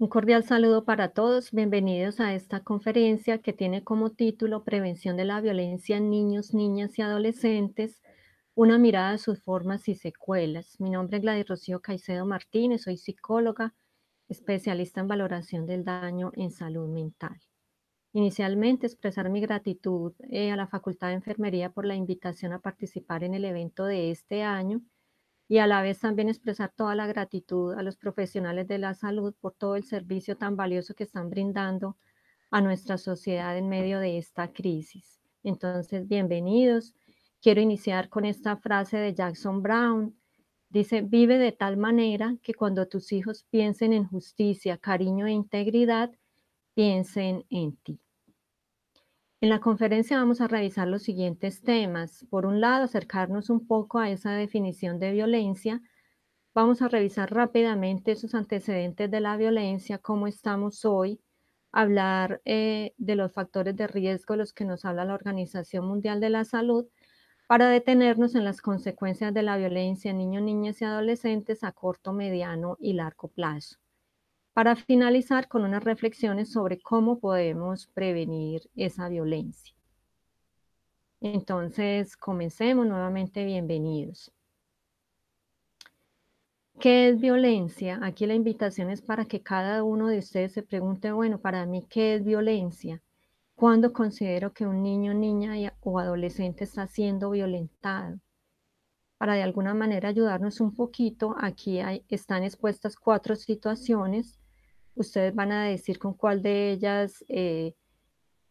Un cordial saludo para todos. Bienvenidos a esta conferencia que tiene como título Prevención de la violencia en niños, niñas y adolescentes, una mirada a sus formas y secuelas. Mi nombre es Gladys Rocío Caicedo Martínez, soy psicóloga, especialista en valoración del daño en salud mental. Inicialmente, expresar mi gratitud eh, a la Facultad de Enfermería por la invitación a participar en el evento de este año y a la vez también expresar toda la gratitud a los profesionales de la salud por todo el servicio tan valioso que están brindando a nuestra sociedad en medio de esta crisis. Entonces, bienvenidos. Quiero iniciar con esta frase de Jackson Brown. Dice, vive de tal manera que cuando tus hijos piensen en justicia, cariño e integridad, piensen en ti. En la conferencia vamos a revisar los siguientes temas. Por un lado, acercarnos un poco a esa definición de violencia. Vamos a revisar rápidamente esos antecedentes de la violencia, cómo estamos hoy, hablar eh, de los factores de riesgo, los que nos habla la Organización Mundial de la Salud, para detenernos en las consecuencias de la violencia en niños, niñas y adolescentes a corto, mediano y largo plazo para finalizar con unas reflexiones sobre cómo podemos prevenir esa violencia. Entonces, comencemos nuevamente, bienvenidos. ¿Qué es violencia? Aquí la invitación es para que cada uno de ustedes se pregunte, bueno, para mí, ¿qué es violencia? ¿Cuándo considero que un niño, niña o adolescente está siendo violentado? Para de alguna manera ayudarnos un poquito, aquí están expuestas cuatro situaciones ustedes van a decir con cuál de ellas eh,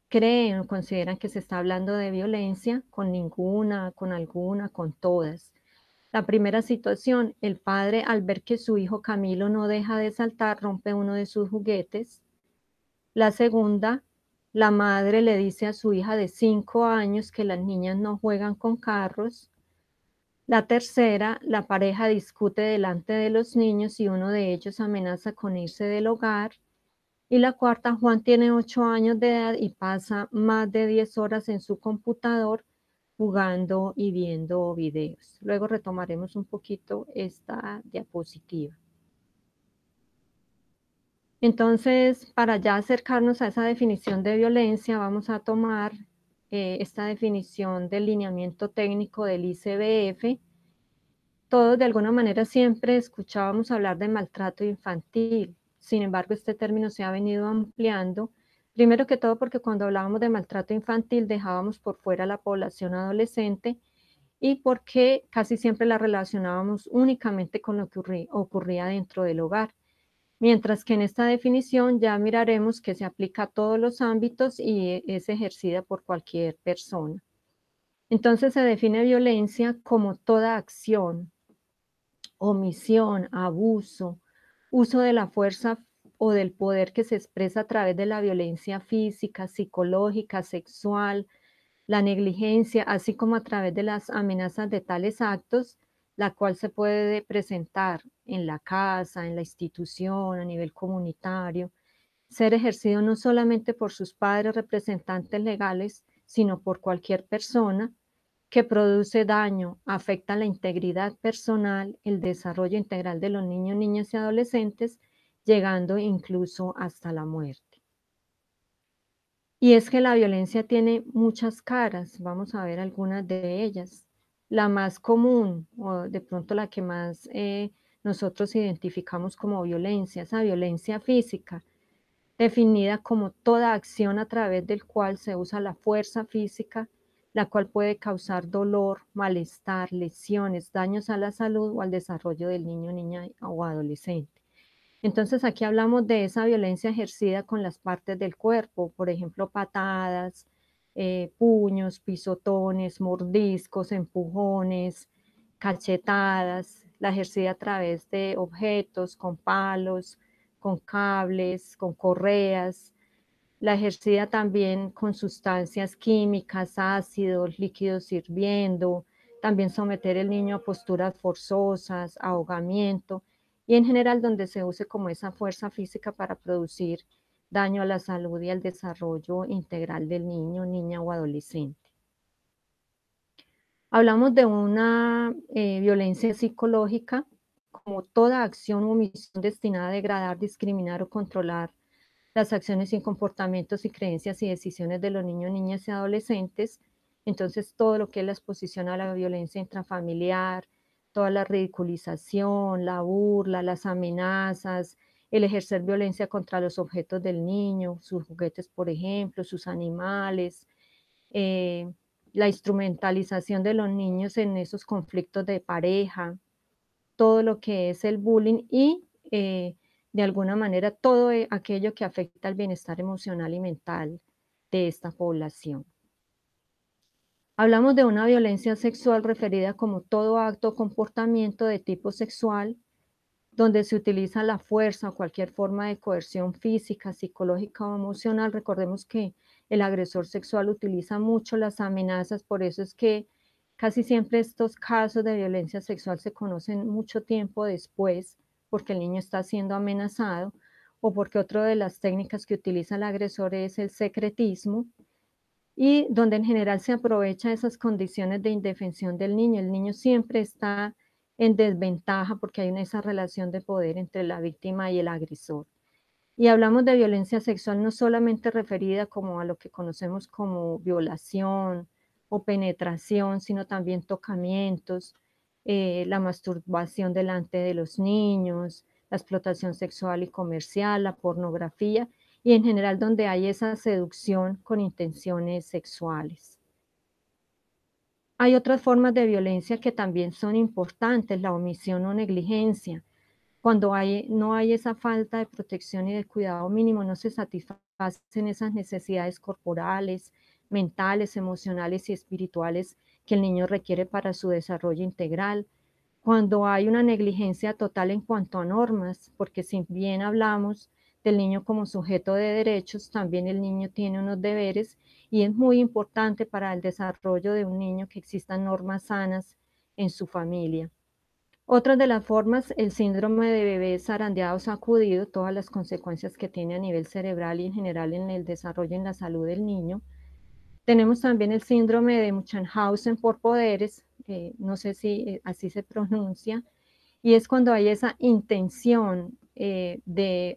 creen o consideran que se está hablando de violencia, con ninguna, con alguna, con todas. La primera situación, el padre al ver que su hijo Camilo no deja de saltar, rompe uno de sus juguetes. La segunda, la madre le dice a su hija de cinco años que las niñas no juegan con carros. La tercera, la pareja discute delante de los niños y uno de ellos amenaza con irse del hogar. Y la cuarta, Juan tiene ocho años de edad y pasa más de 10 horas en su computador jugando y viendo videos. Luego retomaremos un poquito esta diapositiva. Entonces, para ya acercarnos a esa definición de violencia, vamos a tomar eh, esta definición del lineamiento técnico del ICBF, todos de alguna manera siempre escuchábamos hablar de maltrato infantil. Sin embargo, este término se ha venido ampliando, primero que todo porque cuando hablábamos de maltrato infantil dejábamos por fuera la población adolescente y porque casi siempre la relacionábamos únicamente con lo que ocurría dentro del hogar mientras que en esta definición ya miraremos que se aplica a todos los ámbitos y es ejercida por cualquier persona. Entonces se define violencia como toda acción, omisión, abuso, uso de la fuerza o del poder que se expresa a través de la violencia física, psicológica, sexual, la negligencia, así como a través de las amenazas de tales actos, la cual se puede presentar en la casa, en la institución, a nivel comunitario, ser ejercido no solamente por sus padres representantes legales, sino por cualquier persona que produce daño, afecta la integridad personal, el desarrollo integral de los niños, niñas y adolescentes, llegando incluso hasta la muerte. Y es que la violencia tiene muchas caras, vamos a ver algunas de ellas la más común o de pronto la que más eh, nosotros identificamos como violencia, esa violencia física, definida como toda acción a través del cual se usa la fuerza física, la cual puede causar dolor, malestar, lesiones, daños a la salud o al desarrollo del niño, niña o adolescente. Entonces aquí hablamos de esa violencia ejercida con las partes del cuerpo, por ejemplo, patadas, eh, puños, pisotones, mordiscos, empujones, cachetadas, la ejercida a través de objetos, con palos, con cables, con correas, la ejercida también con sustancias químicas, ácidos, líquidos hirviendo, también someter el niño a posturas forzosas, ahogamiento y en general donde se use como esa fuerza física para producir daño a la salud y al desarrollo integral del niño, niña o adolescente. Hablamos de una eh, violencia psicológica como toda acción o omisión destinada a degradar, discriminar o controlar las acciones y comportamientos y creencias y decisiones de los niños, niñas y adolescentes. Entonces, todo lo que es la exposición a la violencia intrafamiliar, toda la ridiculización, la burla, las amenazas, el ejercer violencia contra los objetos del niño, sus juguetes, por ejemplo, sus animales, eh, la instrumentalización de los niños en esos conflictos de pareja, todo lo que es el bullying y eh, de alguna manera todo e, aquello que afecta al bienestar emocional y mental de esta población. Hablamos de una violencia sexual referida como todo acto o comportamiento de tipo sexual donde se utiliza la fuerza o cualquier forma de coerción física, psicológica o emocional. Recordemos que el agresor sexual utiliza mucho las amenazas, por eso es que casi siempre estos casos de violencia sexual se conocen mucho tiempo después, porque el niño está siendo amenazado o porque otra de las técnicas que utiliza el agresor es el secretismo, y donde en general se aprovecha esas condiciones de indefensión del niño. El niño siempre está en desventaja porque hay una, esa relación de poder entre la víctima y el agresor. Y hablamos de violencia sexual no solamente referida como a lo que conocemos como violación o penetración, sino también tocamientos, eh, la masturbación delante de los niños, la explotación sexual y comercial, la pornografía y en general donde hay esa seducción con intenciones sexuales. Hay otras formas de violencia que también son importantes, la omisión o negligencia. Cuando no hay esa falta de protección y de cuidado mínimo, no se satisfacen esas necesidades corporales, mentales, emocionales y espirituales que el niño requiere para su desarrollo integral. Cuando hay una negligencia total en cuanto a normas, porque si bien hablamos del niño como sujeto de derechos, también el niño tiene unos deberes y es muy importante para el desarrollo de un niño que existan normas sanas en su familia. Otra de las formas, el síndrome de bebés zarandeado sacudido, todas las consecuencias que tiene a nivel cerebral y en general en el desarrollo y en la salud del niño. Tenemos también el síndrome de Munchausen por poderes, no sé si eh, así se pronuncia, y es cuando hay esa intención eh, de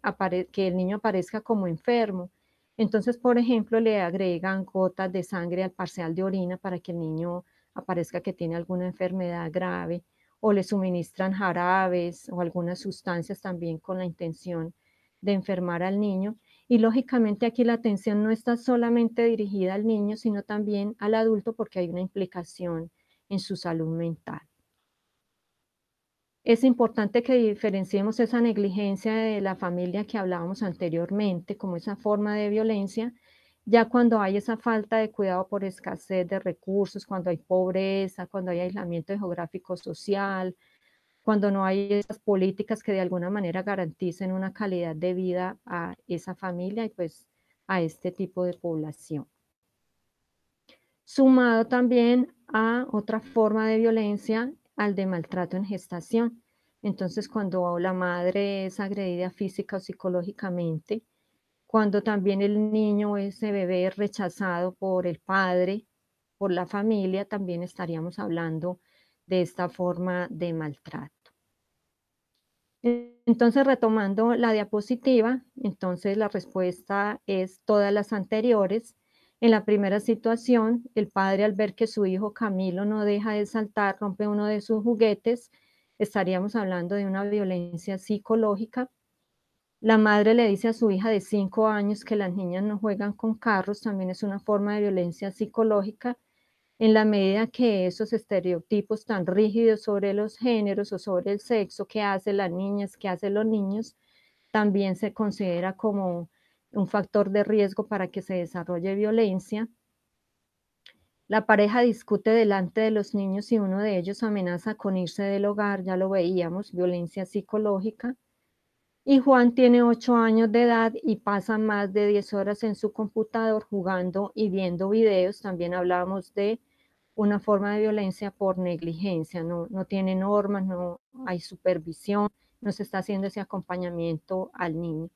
que el niño aparezca como enfermo. Entonces, por ejemplo, le agregan gotas de sangre al parcial de orina para que el niño aparezca que tiene alguna enfermedad grave o le suministran jarabes o algunas sustancias también con la intención de enfermar al niño. Y lógicamente aquí la atención no está solamente dirigida al niño, sino también al adulto porque hay una implicación en su salud mental. Es importante que diferenciemos esa negligencia de la familia que hablábamos anteriormente, como esa forma de violencia, ya cuando hay esa falta de cuidado por escasez de recursos, cuando hay pobreza, cuando hay aislamiento geográfico social, cuando no hay esas políticas que de alguna manera garanticen una calidad de vida a esa familia y pues a este tipo de población. Sumado también a otra forma de violencia al de maltrato en gestación. Entonces, cuando la madre es agredida física o psicológicamente, cuando también el niño, ese bebé es rechazado por el padre, por la familia, también estaríamos hablando de esta forma de maltrato. Entonces, retomando la diapositiva, entonces la respuesta es todas las anteriores en la primera situación, el padre al ver que su hijo Camilo no deja de saltar, rompe uno de sus juguetes, estaríamos hablando de una violencia psicológica. La madre le dice a su hija de cinco años que las niñas no juegan con carros, también es una forma de violencia psicológica. En la medida que esos estereotipos tan rígidos sobre los géneros o sobre el sexo, que hacen las niñas, que hacen los niños, también se considera como un factor de riesgo para que se desarrolle violencia. La pareja discute delante de los niños y uno de ellos amenaza con irse del hogar, ya lo veíamos, violencia psicológica. Y Juan tiene 8 años de edad y pasa más de 10 horas en su computador jugando y viendo videos. También hablábamos de una forma de violencia por negligencia, no, no tiene normas, no hay supervisión, no se está haciendo ese acompañamiento al niño.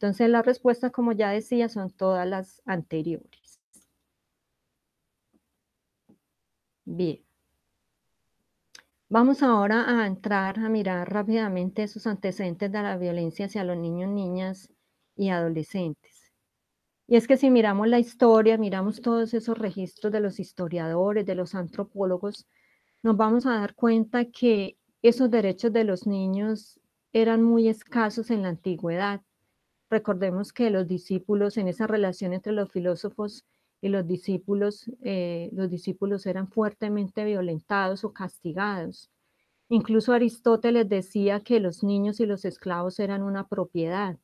Entonces las respuestas, como ya decía, son todas las anteriores. Bien. Vamos ahora a entrar a mirar rápidamente esos antecedentes de la violencia hacia los niños, niñas y adolescentes. Y es que si miramos la historia, miramos todos esos registros de los historiadores, de los antropólogos, nos vamos a dar cuenta que esos derechos de los niños eran muy escasos en la antigüedad Recordemos que los discípulos, en esa relación entre los filósofos y los discípulos, eh, los discípulos eran fuertemente violentados o castigados. Incluso Aristóteles decía que los niños y los esclavos eran una propiedad.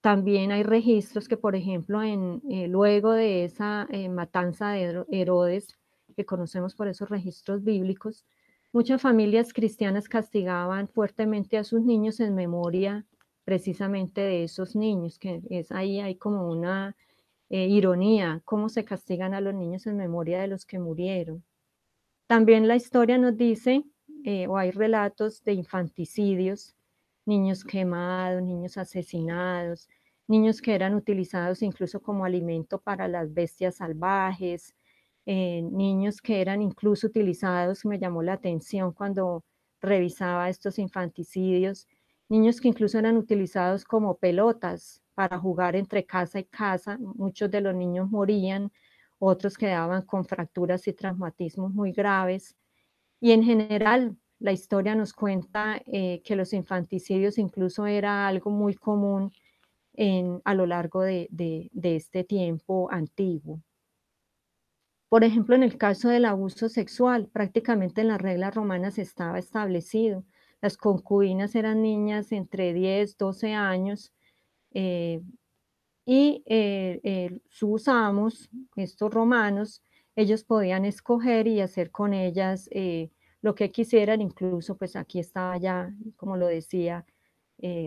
También hay registros que, por ejemplo, en, eh, luego de esa eh, matanza de Herodes, que conocemos por esos registros bíblicos, muchas familias cristianas castigaban fuertemente a sus niños en memoria precisamente de esos niños, que es ahí hay como una eh, ironía, cómo se castigan a los niños en memoria de los que murieron. También la historia nos dice, eh, o hay relatos de infanticidios, niños quemados, niños asesinados, niños que eran utilizados incluso como alimento para las bestias salvajes, eh, niños que eran incluso utilizados, me llamó la atención cuando revisaba estos infanticidios niños que incluso eran utilizados como pelotas para jugar entre casa y casa. Muchos de los niños morían, otros quedaban con fracturas y traumatismos muy graves. Y en general, la historia nos cuenta eh, que los infanticidios incluso era algo muy común en, a lo largo de, de este tiempo antiguo. Por ejemplo, en el caso del abuso sexual, prácticamente en las reglas romanas estaba establecido las concubinas eran niñas entre 10, 12 años eh, y eh, eh, sus amos, estos romanos, ellos podían escoger y hacer con ellas lo que quisieran, incluso pues aquí estaba ya, como lo decía,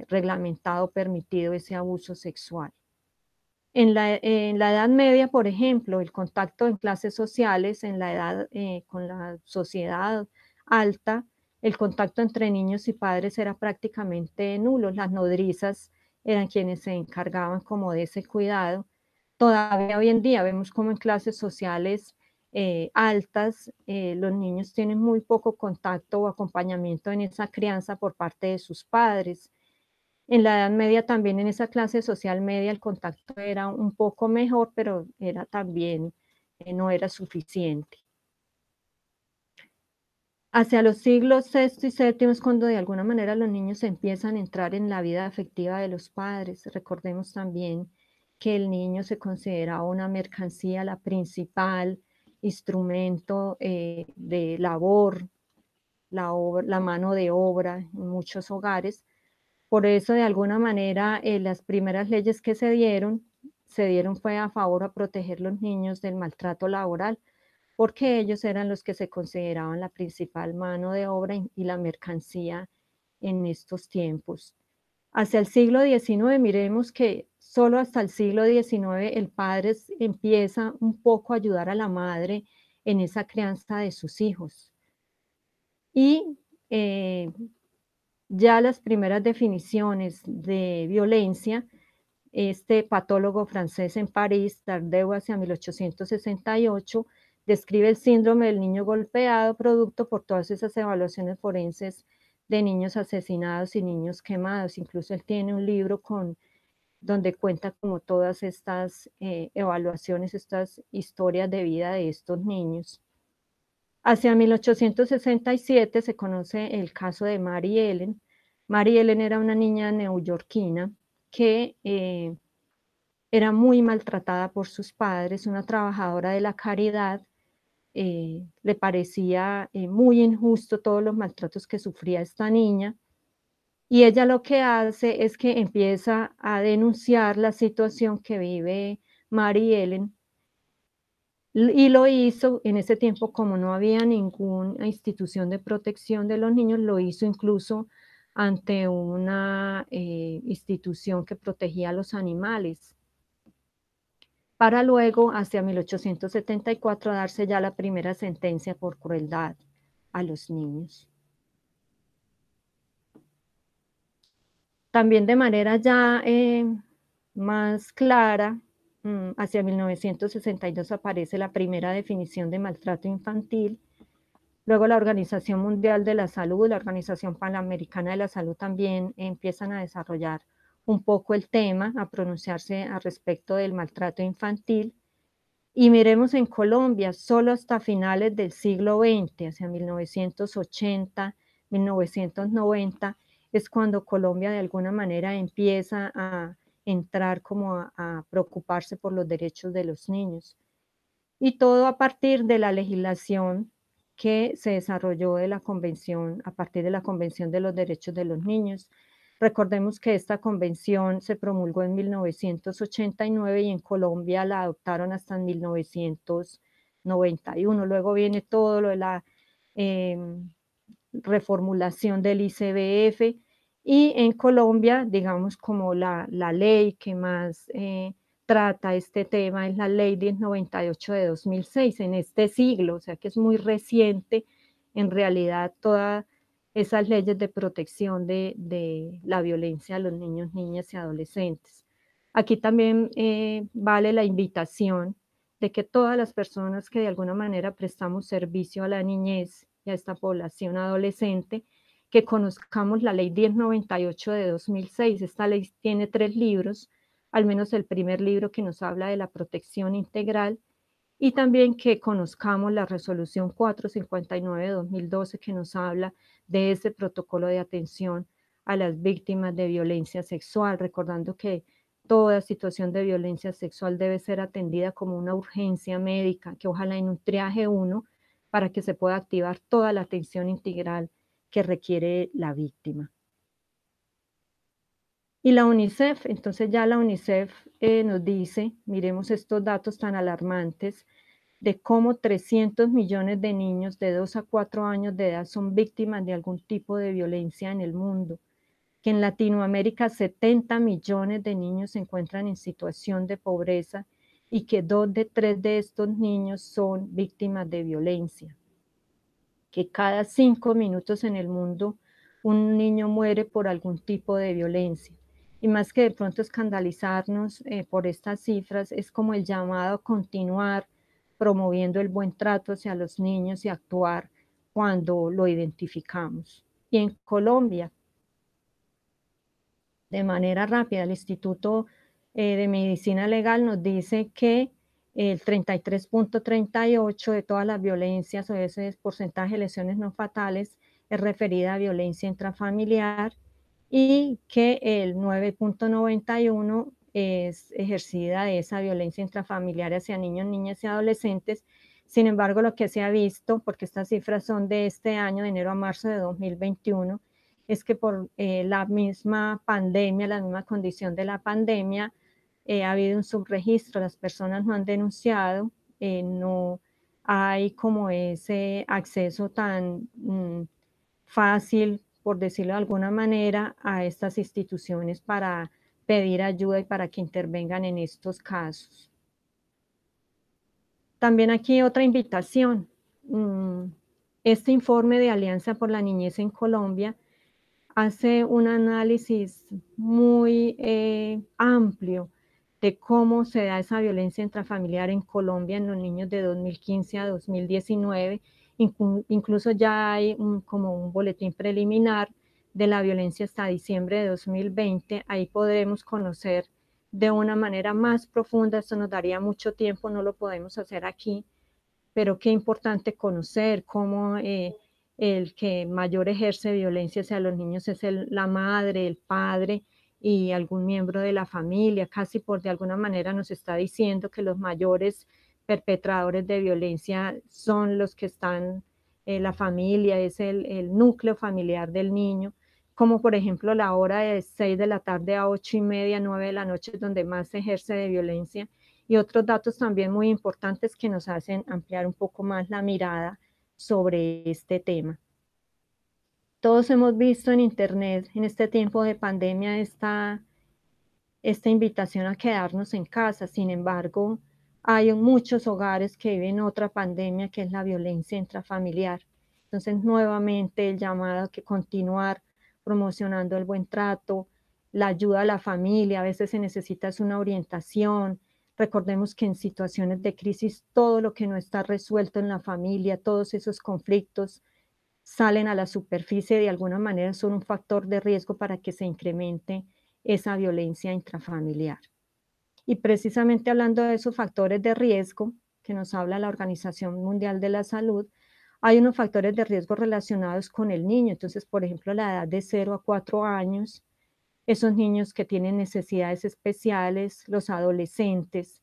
reglamentado, permitido ese abuso sexual. En la, Edad Media, por ejemplo, el contacto en clases sociales, en la edad, con la sociedad alta, el contacto entre niños y padres era prácticamente nulo. Las nodrizas eran quienes se encargaban como de ese cuidado. Todavía hoy en día vemos como en clases sociales eh, altas eh, los niños tienen muy poco contacto o acompañamiento en esa crianza por parte de sus padres. En la Edad Media también en esa clase social media el contacto era un poco mejor, pero era también eh, no era suficiente hacia los siglos VI y VII es cuando de alguna manera los niños empiezan a entrar en la vida afectiva de los padres. Recordemos también que el niño se considera una mercancía, la principal instrumento eh, de labor, la, mano de obra en muchos hogares. Por eso, de alguna manera, eh, las primeras leyes que se dieron, se dieron fue a favor a proteger los niños del maltrato laboral, porque ellos eran los que se consideraban la principal mano de obra y la mercancía en estos tiempos. Hacia el siglo XIX, miremos que solo hasta el siglo XIX el padre empieza un poco a ayudar a la madre en esa crianza de sus hijos. Y eh, ya las primeras definiciones de violencia, este patólogo francés en París, Tardeu hacia 1868, describe el síndrome del niño golpeado producto por todas esas evaluaciones forenses de niños asesinados y niños quemados. Incluso él tiene un libro con donde cuenta como todas estas eh, evaluaciones, estas historias de vida de estos niños. Hacia 1867 se conoce el caso de Mary Ellen. Mary Ellen era una niña neoyorquina que eh, era muy maltratada por sus padres, una trabajadora de la caridad eh, le parecía eh, muy injusto todos los maltratos que sufría esta niña. Y ella lo que hace es que empieza a denunciar la situación que vive Mary Ellen. Y lo hizo en ese tiempo, como no había ninguna institución de protección de los niños, lo hizo incluso ante una eh, institución que protegía a los animales para luego, hacia 1874, darse ya la primera sentencia por crueldad a los niños. También de manera ya eh, más clara, mm, hacia 1962 aparece la primera definición de maltrato infantil, luego la Organización Mundial de la Salud, y la Organización Panamericana de la Salud también empiezan a desarrollar un poco el tema, a pronunciarse al respecto del maltrato infantil. Y miremos en Colombia, solo hasta finales del siglo XX, hacia 1980, 1990, es cuando Colombia de alguna manera empieza a entrar como a, a preocuparse por los derechos de los niños. Y todo a partir de la legislación que se desarrolló de la convención, a partir de la Convención de los Derechos de los Niños, Recordemos que esta convención se promulgó en 1989 y en Colombia la adoptaron hasta 1991. Luego viene todo lo de la em, reformulación del ICBF y en Colombia, digamos, como la, ley que más eh, trata este tema es la ley 1098 de 2006, en este siglo, o sea que es muy reciente en realidad toda esas leyes de protección de, la violencia a los niños, niñas y adolescentes. Aquí también eh, vale la invitación de que todas las personas que de alguna manera prestamos servicio a la niñez y a esta población adolescente, que conozcamos la ley 1098 de 2006. Esta ley tiene tres libros, al menos el primer libro que nos habla de la protección integral, y también que conozcamos la resolución 459 de 2012 que nos habla de ese protocolo de atención a las víctimas de violencia sexual, recordando que toda situación de violencia sexual debe ser atendida como una urgencia médica, que ojalá en un triaje uno, para que se pueda activar toda la atención integral que requiere la víctima. Y la UNICEF, entonces ya la UNICEF eh, nos dice, miremos estos datos tan alarmantes de cómo 300 millones de niños de 2 a 4 años de edad son víctimas de algún tipo de violencia en el mundo, que en Latinoamérica 70 millones de niños se encuentran en situación de pobreza y que 2 de 3 de estos niños son víctimas de violencia, que cada 5 minutos en el mundo un niño muere por algún tipo de violencia y más que de pronto escandalizarnos eh, por estas cifras, es como el llamado a continuar promoviendo el buen trato hacia los niños y actuar cuando lo identificamos. Y en Colombia, de manera rápida, el Instituto eh, de Medicina Legal nos dice que el 33.38 de todas las violencias o ese porcentaje de lesiones no fatales es referida a violencia intrafamiliar y que el 9.91 es ejercida esa violencia intrafamiliar hacia niños, niñas y adolescentes. Sin embargo, lo que se ha visto, porque estas cifras son de este año, de enero a marzo de 2021, es que por eh, la misma pandemia, la misma condición de la pandemia, eh, ha habido un subregistro, las personas no han denunciado, eh, no hay como ese acceso tan mm, fácil por decirlo de alguna manera, a estas instituciones para pedir ayuda y para que intervengan en estos casos. También aquí otra invitación. Mm, este informe de Alianza por la Niñez en Colombia hace un análisis muy eh, amplio de cómo se da esa violencia intrafamiliar en Colombia en los niños de 2015 a 2019 Incluso ya hay como un boletín preliminar de la violencia hasta diciembre de 2020. Ahí podremos conocer de una manera más profunda. Eso nos daría mucho tiempo, no lo podemos hacer aquí, pero qué importante conocer cómo eh, el que mayor ejerce violencia hacia los niños es la madre, el padre y algún miembro de la familia. Casi por de alguna manera nos está diciendo que los mayores perpetradores de violencia son los que están, en eh, la familia es el, núcleo familiar del niño, como por ejemplo la hora de 6 de la tarde a 8 y media, 9 de la noche, es donde más se ejerce de violencia, y otros datos también muy importantes que nos hacen ampliar un poco más la mirada sobre este tema. Todos hemos visto en Internet en este tiempo de pandemia esta, esta invitación a quedarnos en casa, sin embargo, hay muchos hogares que viven otra pandemia que es la violencia intrafamiliar. Entonces, nuevamente el llamado a que continuar promocionando el buen trato, la ayuda a la familia, a veces se necesita una orientación. Recordemos que en situaciones de crisis todo lo que no está resuelto en la familia, todos esos conflictos salen a la superficie de alguna manera son un factor de riesgo para que se incremente esa violencia intrafamiliar. Y precisamente hablando de esos factores de riesgo que nos habla la Organización Mundial de la Salud, hay unos factores de riesgo relacionados con el niño. Entonces, por ejemplo, la edad de 0 a 4 años, esos niños que tienen necesidades especiales, los adolescentes,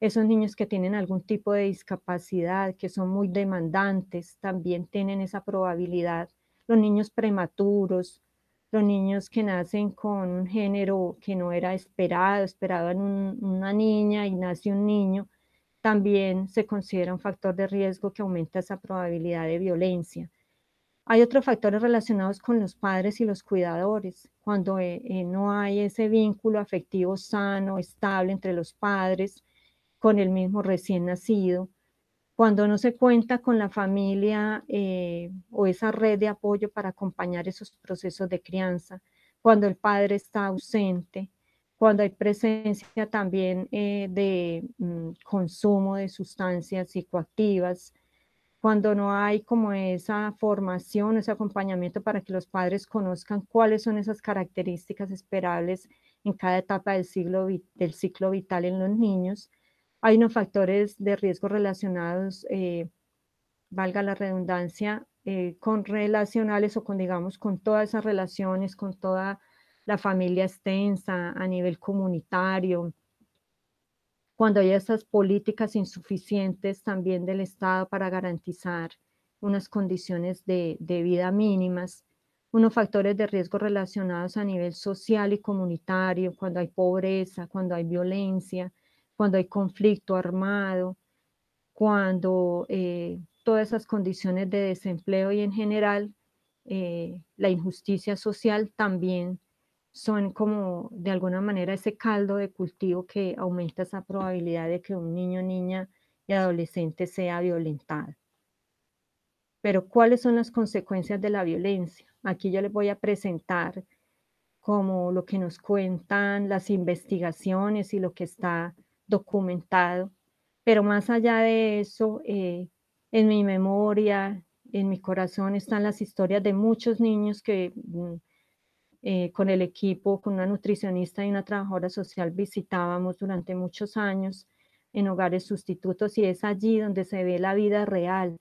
esos niños que tienen algún tipo de discapacidad, que son muy demandantes, también tienen esa probabilidad. Los niños prematuros, los niños que nacen con un género que no era esperado, esperaban una niña y nace un niño, también se considera un factor de riesgo que aumenta esa probabilidad de violencia. Hay otros factores relacionados con los padres y los cuidadores. Cuando eh, eh, no hay ese vínculo afectivo sano, estable entre los padres con el mismo recién nacido, cuando no se cuenta con la familia eh, o esa red de apoyo para acompañar esos procesos de crianza, cuando el padre está ausente, cuando hay presencia también eh, de mm, consumo de sustancias psicoactivas, cuando no hay como esa formación, ese acompañamiento para que los padres conozcan cuáles son esas características esperables en cada etapa del, del ciclo vital en los niños hay unos factores de riesgo relacionados, eh, valga la redundancia, eh, con relacionales o con, digamos, con todas esas relaciones, con toda la familia extensa a nivel comunitario. Cuando hay esas políticas insuficientes también del Estado para garantizar unas condiciones de, de vida mínimas, unos factores de riesgo relacionados a nivel social y comunitario, cuando hay pobreza, cuando hay violencia, cuando hay conflicto armado, cuando eh, todas esas condiciones de desempleo y en general eh, la injusticia social también son como de alguna manera ese caldo de cultivo que aumenta esa probabilidad de que un niño, niña y adolescente sea violentado. Pero ¿cuáles son las consecuencias de la violencia? Aquí yo les voy a presentar como lo que nos cuentan las investigaciones y lo que está documentado, pero más allá de eso, eh, en mi memoria, en mi corazón están las historias de muchos niños que mm, eh, con el equipo, con una nutricionista y una trabajadora social visitábamos durante muchos años en hogares sustitutos y es allí donde se ve la vida real,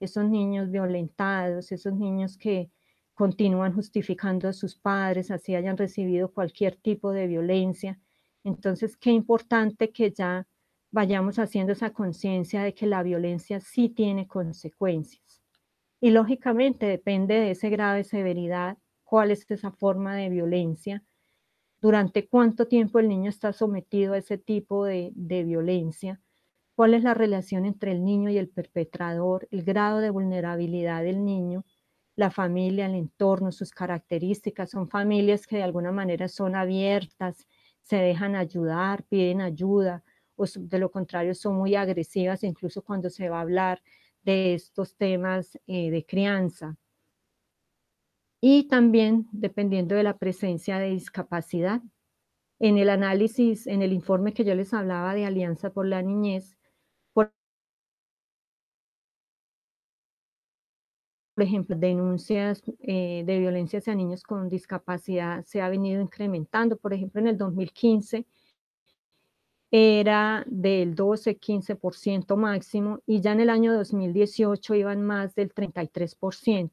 esos niños violentados, esos niños que continúan justificando a sus padres, así hayan recibido cualquier tipo de violencia entonces, qué importante que ya vayamos haciendo esa conciencia de que la violencia sí tiene consecuencias. Y lógicamente depende de ese grado de severidad, cuál es esa forma de violencia, durante cuánto tiempo el niño está sometido a ese tipo de, violencia, cuál es la relación entre el niño y el perpetrador, el grado de vulnerabilidad del niño, la familia, el entorno, sus características. Son familias que de alguna manera son abiertas, se dejan ayudar, piden ayuda, o de lo contrario son muy agresivas, incluso cuando se va a hablar de estos temas eh, de crianza. Y también dependiendo de la presencia de discapacidad. En el análisis, en el informe que yo les hablaba de Alianza por la Niñez, por ejemplo, denuncias eh, de violencia hacia niños con discapacidad se ha venido incrementando. Por ejemplo, en el 2015 era del 12-15% máximo y ya en el año 2018 iban más del 33%.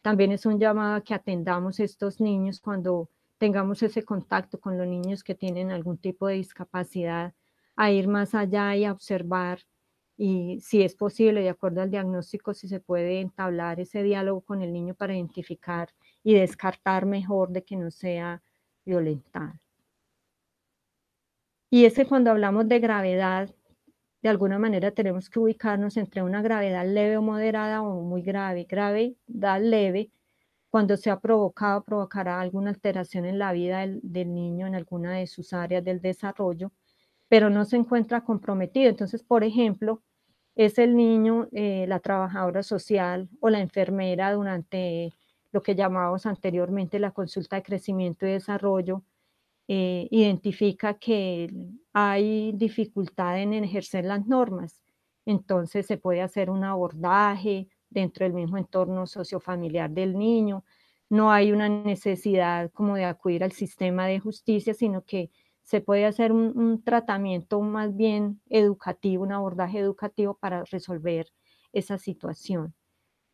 También es un llamado a que atendamos estos niños cuando tengamos ese contacto con los niños que tienen algún tipo de discapacidad, a ir más allá y a observar y si es posible, de acuerdo al diagnóstico, si se puede entablar ese diálogo con el niño para identificar y descartar mejor de que no sea violentado. Y es que cuando hablamos de gravedad, de alguna manera tenemos que ubicarnos entre una gravedad leve o moderada o muy grave. Gravedad leve, cuando se ha provocado, provocará alguna alteración en la vida del niño en alguna de sus áreas del desarrollo, pero no se encuentra comprometido. Entonces, por ejemplo, es el niño, eh, la trabajadora social o la enfermera durante lo que llamábamos anteriormente la consulta de crecimiento y desarrollo, eh, identifica que hay dificultad en ejercer las normas. Entonces se puede hacer un abordaje dentro del mismo entorno sociofamiliar del niño. No hay una necesidad como de acudir al sistema de justicia, sino que se puede hacer un, tratamiento más bien educativo, un abordaje educativo para resolver esa situación.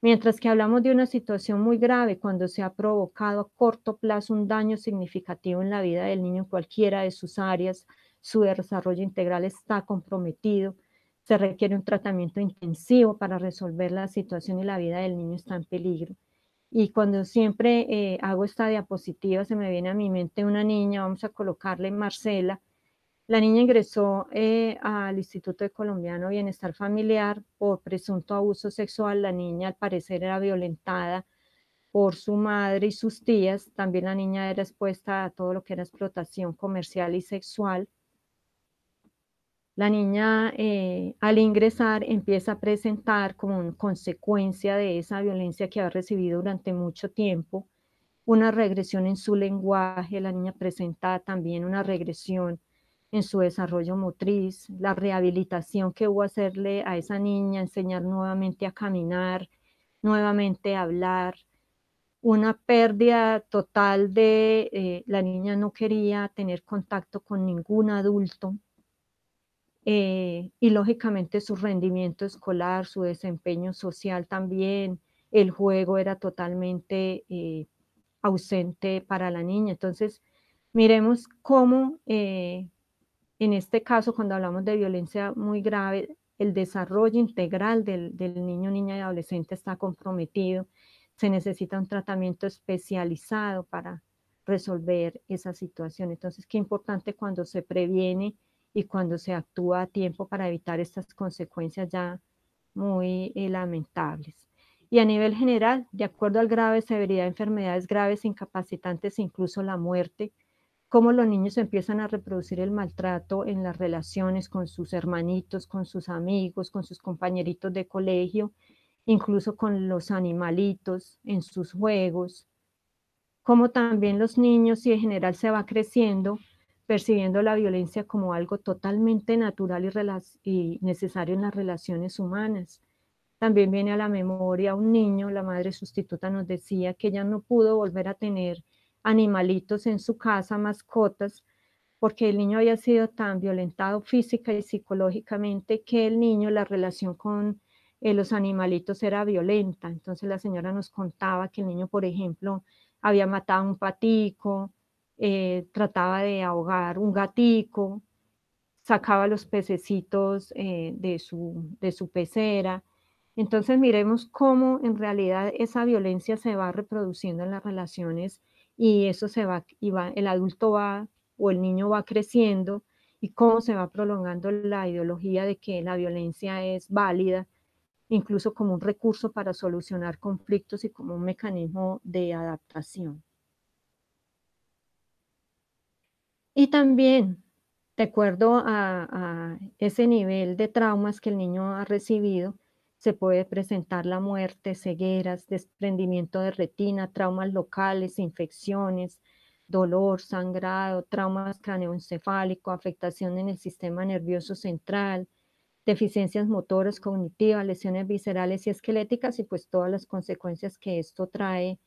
Mientras que hablamos de una situación muy grave cuando se ha provocado a corto plazo un daño significativo en la vida del niño en cualquiera de sus áreas, su desarrollo integral está comprometido, se requiere un tratamiento intensivo para resolver la situación y la vida del niño está en peligro. Y cuando siempre eh, hago esta diapositiva, se me viene a mi mente una niña, vamos a colocarle Marcela. La niña ingresó eh, al Instituto de Colombiano Bienestar Familiar por presunto abuso sexual. La niña al parecer era violentada por su madre y sus tías. También la niña era expuesta a todo lo que era explotación comercial y sexual. La niña eh, al ingresar empieza a presentar como consecuencia de esa violencia que ha recibido durante mucho tiempo una regresión en su lenguaje, la niña presenta también una regresión en su desarrollo motriz, la rehabilitación que hubo hacerle a esa niña, enseñar nuevamente a caminar, nuevamente a hablar, una pérdida total de eh, la niña no quería tener contacto con ningún adulto, eh, y lógicamente su rendimiento escolar, su desempeño social también, el juego era totalmente eh, ausente para la niña. Entonces, miremos cómo eh, en este caso, cuando hablamos de violencia muy grave, el desarrollo integral del, del niño, niña y adolescente está comprometido. Se necesita un tratamiento especializado para resolver esa situación. Entonces, qué importante cuando se previene y cuando se actúa a tiempo para evitar estas consecuencias ya muy eh, lamentables. Y a nivel general, de acuerdo al grave severidad de enfermedades graves, e incapacitantes, incluso la muerte, cómo los niños empiezan a reproducir el maltrato en las relaciones con sus hermanitos, con sus amigos, con sus compañeritos de colegio, incluso con los animalitos, en sus juegos, como también los niños y en general se va creciendo percibiendo la violencia como algo totalmente natural y, necesario en las relaciones humanas. También viene a la memoria un niño, la madre sustituta nos decía que ella no pudo volver a tener animalitos en su casa, mascotas, porque el niño había sido tan violentado física y psicológicamente que el niño, la relación con eh, los animalitos era violenta. Entonces la señora nos contaba que el niño, por ejemplo, había matado a un patico, eh, trataba de ahogar un gatico, sacaba los pececitos eh, de, su, pecera. Entonces miremos cómo en realidad esa violencia se va reproduciendo en las relaciones y eso se va, el adulto va o el niño va creciendo y cómo se va prolongando la ideología de que la violencia es válida, incluso como un recurso para solucionar conflictos y como un mecanismo de adaptación. Y también, de acuerdo a, ese nivel de traumas que el niño ha recibido, se puede presentar la muerte, cegueras, desprendimiento de retina, traumas locales, infecciones, dolor, sangrado, traumas craneoencefálico, afectación en el sistema nervioso central, deficiencias motoras, cognitivas, lesiones viscerales y esqueléticas y pues todas las consecuencias que esto trae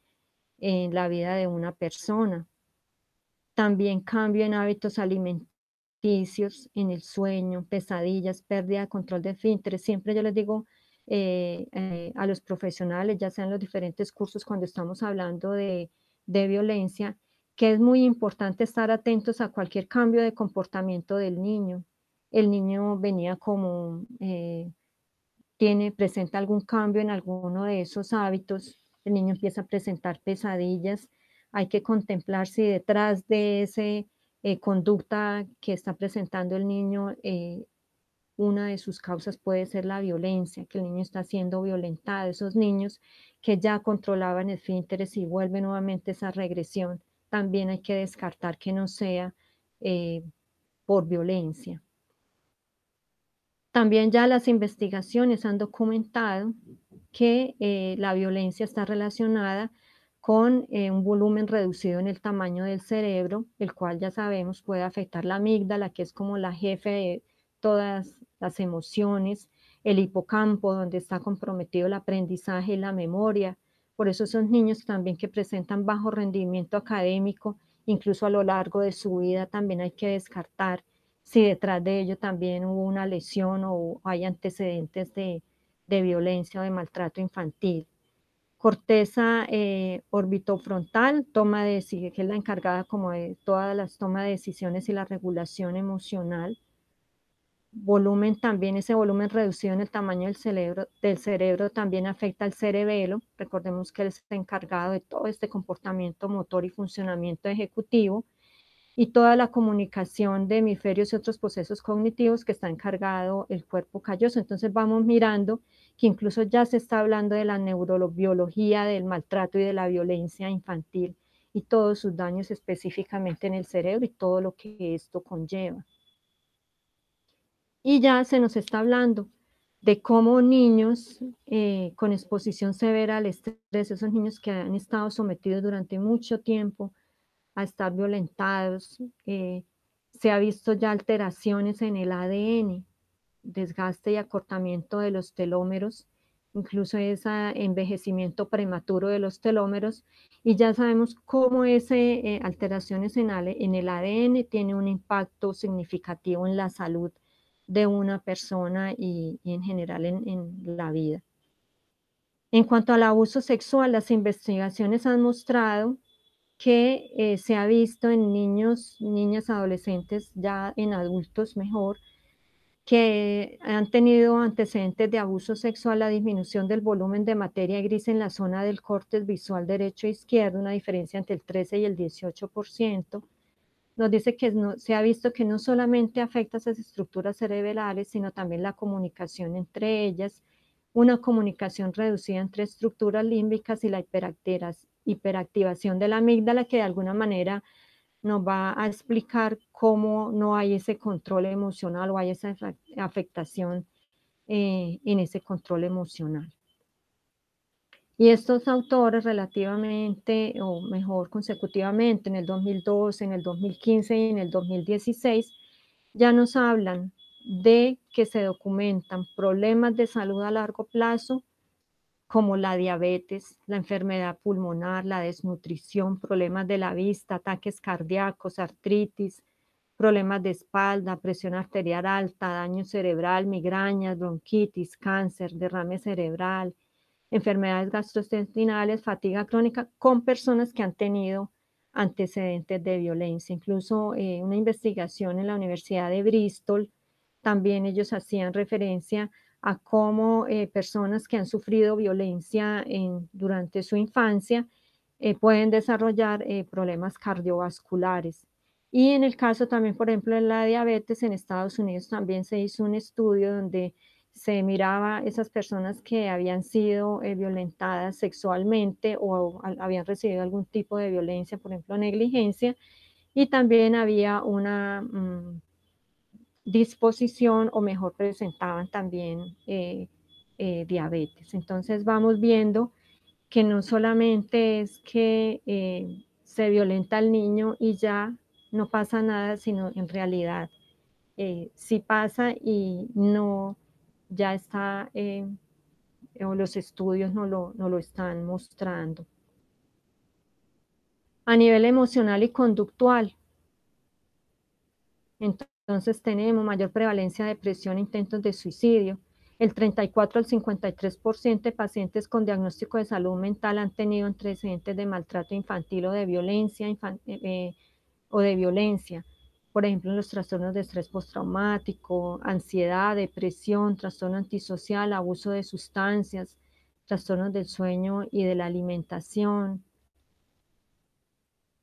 en la vida de una persona. También cambio en hábitos alimenticios, en el sueño, pesadillas, pérdida de control de finteres. Siempre yo les digo eh, eh, a los profesionales, ya sean los diferentes cursos, cuando estamos hablando de, violencia, que es muy importante estar atentos a cualquier cambio de comportamiento del niño. El niño venía como, eh, tiene, presenta algún cambio en alguno de esos hábitos, el niño empieza a presentar pesadillas, hay que contemplar si detrás de esa eh, conducta que está presentando el niño, eh, una de sus causas puede ser la violencia, que el niño está siendo violentado, esos niños que ya controlaban el interés y vuelve nuevamente esa regresión, también hay que descartar que no sea eh, por violencia. También ya las investigaciones han documentado que la violencia está relacionada con eh, un volumen reducido en el tamaño del cerebro, el cual ya sabemos puede afectar la amígdala, que es como la jefe de todas las emociones, el hipocampo, donde está comprometido el aprendizaje y la memoria. Por eso son niños también que presentan bajo rendimiento académico, incluso a lo largo de su vida, también hay que descartar si detrás de ello también hubo una lesión o hay antecedentes de violencia o de maltrato infantil corteza eh, orbitofrontal, toma de, que es la encargada como de todas las tomas de decisiones y la regulación emocional. Volumen también, ese volumen reducido en el tamaño del cerebro, del cerebro también afecta al cerebelo. Recordemos que él está encargado de todo este comportamiento motor y funcionamiento ejecutivo y toda la comunicación de hemisferios y otros procesos cognitivos que está encargado el cuerpo calloso. Entonces vamos mirando que incluso ya se está hablando de la neurobiología del maltrato y de la violencia infantil y todos sus daños específicamente en el cerebro y todo lo que esto conlleva. Y ya se nos está hablando de cómo niños eh, con exposición severa al estrés, esos niños que han estado sometidos durante mucho tiempo a estar violentados, eh, se ha visto ya alteraciones en el ADN, desgaste y acortamiento de los telómeros, incluso ese envejecimiento prematuro de los telómeros, y ya sabemos cómo esas eh, alteración alteraciones en, en el ADN tiene un impacto significativo en la salud de una persona y, en general en, la vida. En cuanto al abuso sexual, las investigaciones han mostrado que eh, se ha visto en niños, niñas, adolescentes, ya en adultos mejor, que han tenido antecedentes de abuso sexual, la disminución del volumen de materia gris en la zona del corte visual derecho e izquierdo, una diferencia entre el 13 y el 18%, nos dice que se ha visto que no solamente afecta a esas estructuras cerebrales, sino también la comunicación entre ellas, una comunicación reducida entre estructuras límbicas y la hiperactivación de la amígdala, que de alguna manera nos va a explicar cómo no hay ese control emocional o hay esa afectación eh, en ese control emocional. Y estos autores relativamente, o mejor, consecutivamente, en el 2012, en el 2015 y en el 2016, ya nos hablan de que se documentan problemas de salud a largo plazo como la diabetes, la enfermedad pulmonar, la desnutrición, problemas de la vista, ataques cardíacos, artritis, problemas de espalda, presión arterial alta, daño cerebral, migrañas, bronquitis, cáncer, derrame cerebral, enfermedades gastrointestinales, fatiga crónica, con personas que han tenido antecedentes de violencia. Incluso eh, una investigación en la Universidad de Bristol, también ellos hacían referencia a cómo eh, personas que han sufrido violencia durante su infancia eh, pueden desarrollar problemas cardiovasculares. Y en el caso también, por ejemplo, de la diabetes, en Estados Unidos también se hizo un estudio donde se miraba esas personas que habían sido eh, violentadas sexualmente o habían recibido algún tipo de violencia, por ejemplo, negligencia, y también había una mm, disposición o mejor presentaban también eh, eh, diabetes. Entonces vamos viendo que no solamente es que se violenta al niño y ya no pasa nada, sino en realidad eh, sí pasa y no, ya está, eh, o los estudios no lo, están mostrando. A nivel emocional y conductual, entonces tenemos mayor prevalencia de depresión e intentos de suicidio. El 34 al 53% de pacientes con diagnóstico de salud mental han tenido antecedentes de maltrato infantil o de violencia infantil. Eh, o de violencia. Por ejemplo, en los trastornos de estrés postraumático, ansiedad, depresión, trastorno antisocial, abuso de sustancias, trastornos del sueño y de la alimentación.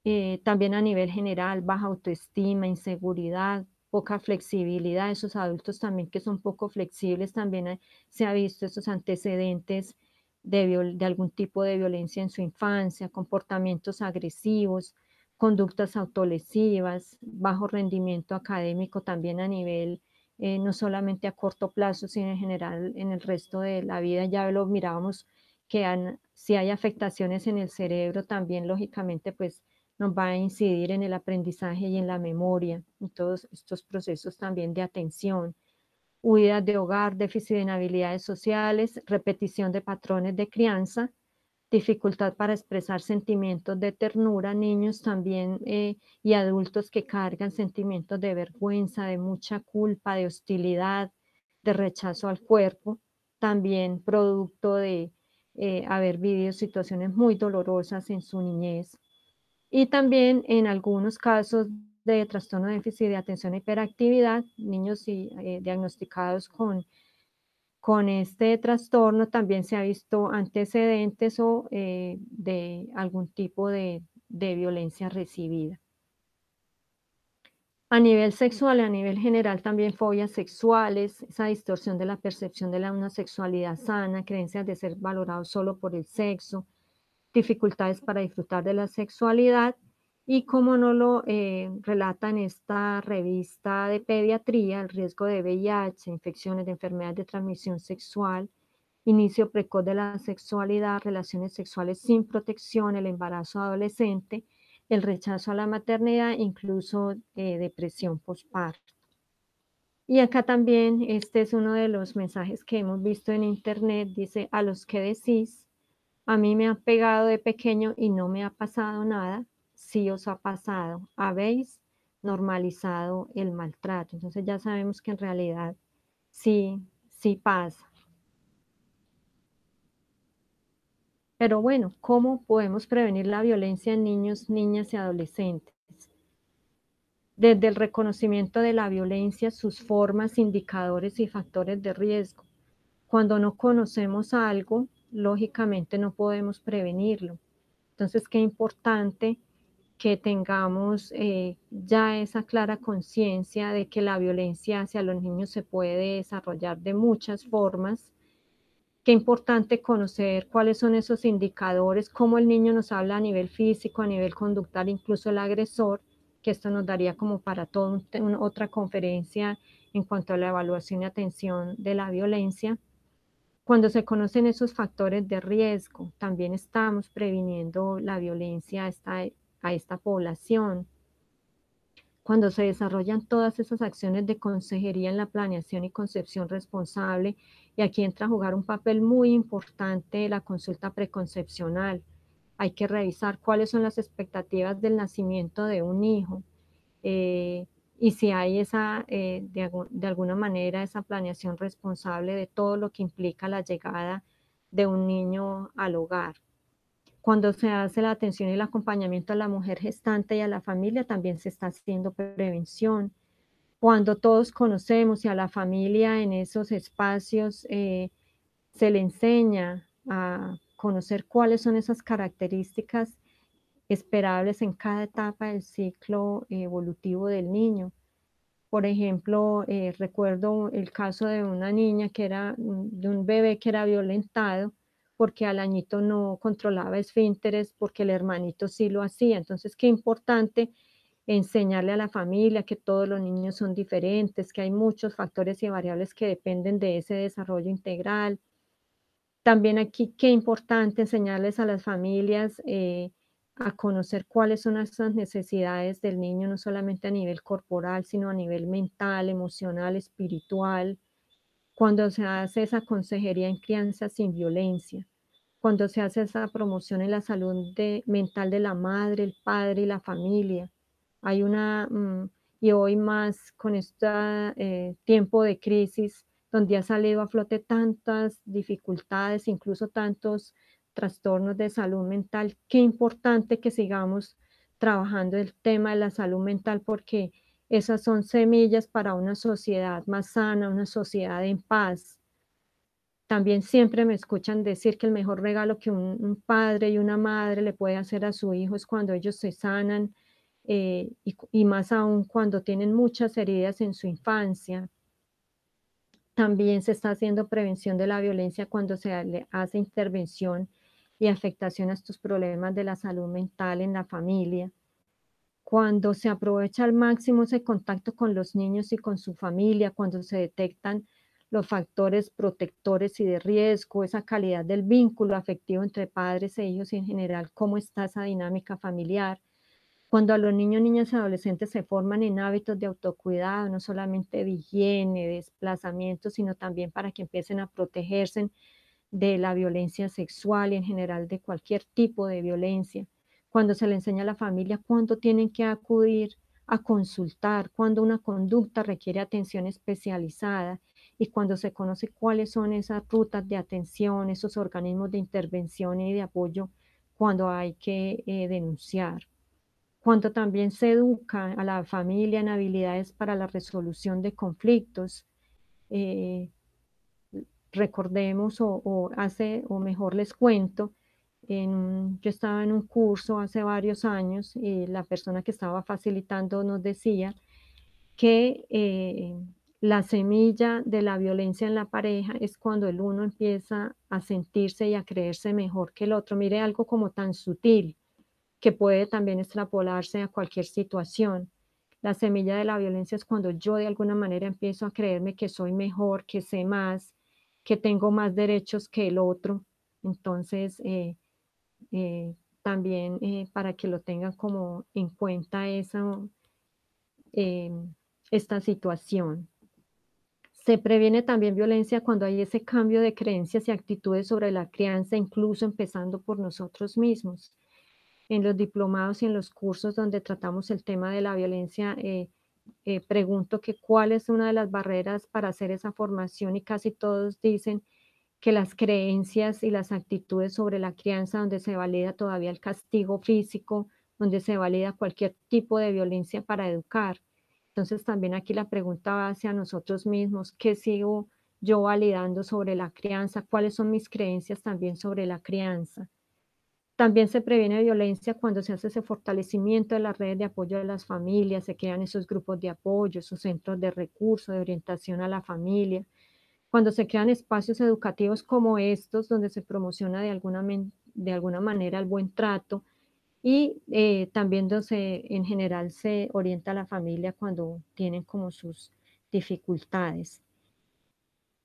Eh, también a nivel general, baja autoestima, inseguridad, poca flexibilidad. Esos adultos también que son poco flexibles, también eh, se ha visto esos antecedentes de, algún tipo de violencia en su infancia, comportamientos agresivos, conductas autolesivas, bajo rendimiento académico también a nivel, eh, no solamente a corto plazo, sino en general en el resto de la vida. Ya lo mirábamos que si hay afectaciones en el cerebro, también lógicamente pues nos va a incidir en el aprendizaje y en la memoria, y todos estos procesos también de atención, huidas de hogar, déficit en habilidades sociales, repetición de patrones de crianza, dificultad para expresar sentimientos de ternura, niños también eh, y adultos que cargan sentimientos de vergüenza, de mucha culpa, de hostilidad, de rechazo al cuerpo, también producto de eh, haber vivido situaciones muy dolorosas en su niñez. Y también en algunos casos de trastorno de déficit de atención e hiperactividad, niños y, eh, diagnosticados con con este trastorno también se ha visto antecedentes o eh, de algún tipo de, violencia recibida. A nivel sexual, a nivel general también fobias sexuales, esa distorsión de la percepción de la, una sexualidad sana, creencias de ser valorado solo por el sexo, dificultades para disfrutar de la sexualidad y como no lo eh, relata en esta revista de pediatría, el riesgo de VIH, infecciones de enfermedades de transmisión sexual, inicio precoz de la sexualidad, relaciones sexuales sin protección, el embarazo adolescente, el rechazo a la maternidad, incluso eh, depresión postparto. Y acá también, este es uno de los mensajes que hemos visto en internet, dice, a los que decís, a mí me han pegado de pequeño y no me ha pasado nada, si os ha pasado, habéis normalizado el maltrato. Entonces ya sabemos que en realidad sí, sí pasa. Pero bueno, ¿cómo podemos prevenir la violencia en niños, niñas y adolescentes? Desde el reconocimiento de la violencia, sus formas, indicadores y factores de riesgo. Cuando no conocemos algo, lógicamente no podemos prevenirlo. Entonces, qué importante que tengamos eh, ya esa clara conciencia de que la violencia hacia los niños se puede desarrollar de muchas formas. Qué importante conocer cuáles son esos indicadores, cómo el niño nos habla a nivel físico, a nivel conductal, incluso el agresor, que esto nos daría como para toda otra conferencia en cuanto a la evaluación y atención de la violencia. Cuando se conocen esos factores de riesgo, también estamos previniendo la violencia, esta a esta población. Cuando se desarrollan todas esas acciones de consejería en la planeación y concepción responsable, y aquí entra a jugar un papel muy importante la consulta preconcepcional. Hay que revisar cuáles son las expectativas del nacimiento de un hijo. Eh, y si hay esa, eh, de, alguna manera, esa planeación responsable de todo lo que implica la llegada de un niño al hogar cuando se hace la atención y el acompañamiento a la mujer gestante y a la familia, también se está haciendo prevención. Cuando todos conocemos y a la familia en esos espacios eh, se le enseña a conocer cuáles son esas características esperables en cada etapa del ciclo evolutivo del niño. Por ejemplo, eh, recuerdo el caso de una niña que era, de un bebé que era violentado porque al añito no controlaba esfínteres, porque el hermanito sí lo hacía. Entonces, qué importante enseñarle a la familia que todos los niños son diferentes, que hay muchos factores y variables que dependen de ese desarrollo integral. También aquí, qué importante enseñarles a las familias eh, a conocer cuáles son esas necesidades del niño, no solamente a nivel corporal, sino a nivel mental, emocional, espiritual, cuando se hace esa consejería en crianza sin violencia, cuando se hace esa promoción en la salud mental de la madre, el padre y la familia. Hay una, mm, y hoy más con este tiempo de crisis, donde ha salido a flote tantas dificultades, incluso tantos trastornos de salud mental, qué importante que sigamos trabajando el tema de la salud mental porque esas son semillas para una sociedad más sana, una sociedad en paz. También siempre me escuchan decir que el mejor regalo que un, padre y una madre le puede hacer a su hijo es cuando ellos se sanan eh, y, y más aún cuando tienen muchas heridas en su infancia. También se está haciendo prevención de la violencia cuando se le hace intervención y afectación a estos problemas de la salud mental en la familia cuando se aprovecha al máximo ese contacto con los niños y con su familia, cuando se detectan los factores protectores y de riesgo, esa calidad del vínculo afectivo entre padres e hijos y en general, cómo está esa dinámica familiar. Cuando a los niños, niñas y adolescentes se forman en hábitos de autocuidado, no solamente de higiene, de desplazamiento, sino también para que empiecen a protegerse de la violencia sexual y en general de cualquier tipo de violencia cuando se le enseña a la familia cuándo tienen que acudir a consultar, cuándo una conducta requiere atención especializada y cuando se conoce cuáles son esas rutas de atención, esos organismos de intervención y de apoyo cuando hay que eh, denunciar. Cuando también se educa a la familia en habilidades para la resolución de conflictos. Eh, recordemos o, hace, o mejor les cuento, yo estaba en un curso hace varios años y la persona que estaba facilitando nos decía que eh, la semilla de la violencia en la pareja es cuando el uno empieza a sentirse y a creerse mejor que el otro. Mire algo como tan sutil que puede también extrapolarse a cualquier situación. La semilla de la violencia es cuando yo de alguna manera empiezo a creerme que soy mejor, que sé más, que tengo más derechos que el otro. Entonces, eh, eh, también eh, para que lo tengan como en cuenta esa, em, esta situación. Se previene también violencia cuando hay ese cambio de creencias y actitudes sobre la crianza, incluso empezando por nosotros mismos. En los diplomados y en los cursos donde tratamos el tema de la violencia, eh, pregunto que cuál es una de las barreras para hacer esa formación y casi todos dicen que las creencias y las actitudes sobre la crianza, donde se valida todavía el castigo físico, donde se valida cualquier tipo de violencia para educar. Entonces también aquí la pregunta va hacia nosotros mismos, ¿qué sigo yo validando sobre la crianza? ¿Cuáles son mis creencias también sobre la crianza? También se previene violencia cuando se hace ese fortalecimiento de las redes de apoyo de las familias, se crean esos grupos de apoyo, esos centros de recursos, de orientación a la familia, cuando se crean espacios educativos como estos, donde se promociona de alguna, de alguna manera el buen trato y eh, también donde en general se orienta a la familia cuando tienen como sus dificultades.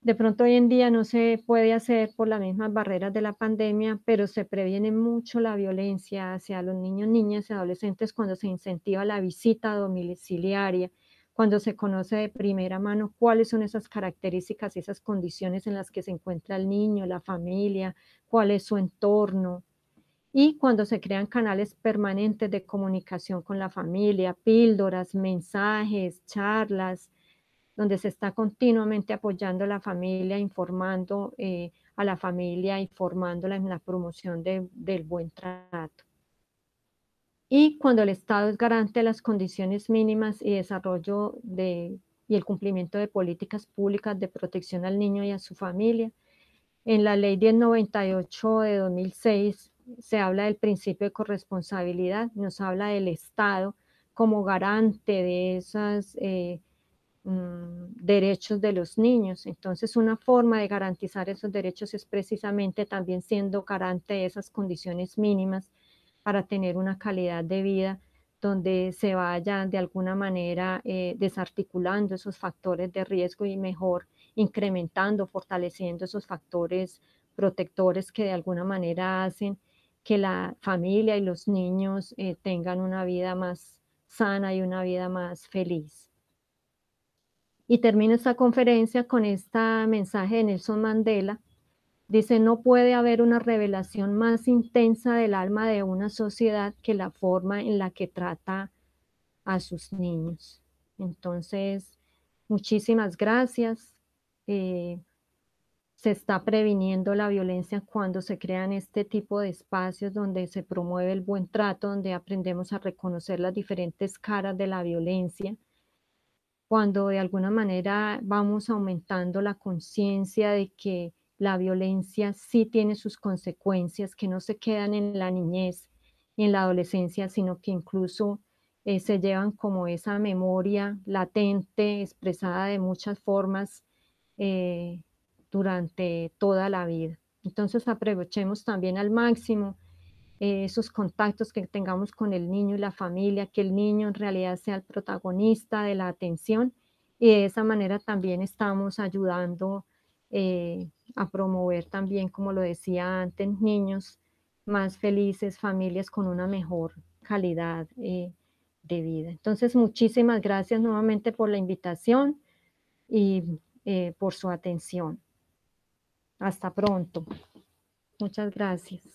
De pronto hoy en día no se puede hacer por las mismas barreras de la pandemia, pero se previene mucho la violencia hacia los niños, niñas y adolescentes cuando se incentiva la visita domiciliaria, cuando se conoce de primera mano cuáles son esas características, esas condiciones en las que se encuentra el niño, la familia, cuál es su entorno. Y cuando se crean canales permanentes de comunicación con la familia, píldoras, mensajes, charlas, donde se está continuamente apoyando a la familia, informando eh, a la familia, informándola en la promoción del buen trato y cuando el Estado es garante de las condiciones mínimas y desarrollo y el cumplimiento de políticas públicas de protección al niño y a su familia. En la ley 1098 de 2006 se habla del principio de corresponsabilidad, nos habla del Estado como garante de esos eh, mm, derechos de los niños. Entonces, una forma de garantizar esos derechos es precisamente también siendo garante de esas condiciones mínimas para tener una calidad de vida donde se vayan de alguna manera eh, desarticulando esos factores de riesgo y mejor incrementando, fortaleciendo esos factores protectores que de alguna manera hacen que la familia y los niños eh, tengan una vida más sana y una vida más feliz. Y termino esta conferencia con este mensaje de Nelson Mandela, Dice, no puede haber una revelación más intensa del alma de una sociedad que la forma en la que trata a sus niños. Entonces, muchísimas gracias. Eh, se está previniendo la violencia cuando se crean este tipo de espacios donde se promueve el buen trato, donde aprendemos a reconocer las diferentes caras de la violencia, cuando de alguna manera vamos aumentando la conciencia de que la violencia sí tiene sus consecuencias que no se quedan en la niñez, y en la adolescencia, sino que incluso eh, se llevan como esa memoria latente, expresada de muchas formas eh, durante toda la vida. Entonces aprovechemos también al máximo eh, esos contactos que tengamos con el niño y la familia, que el niño en realidad sea el protagonista de la atención y de esa manera también estamos ayudando eh, a promover también, como lo decía antes, niños más felices, familias con una mejor calidad eh, de vida. Entonces, muchísimas gracias nuevamente por la invitación y eh, por su atención. Hasta pronto. Muchas gracias.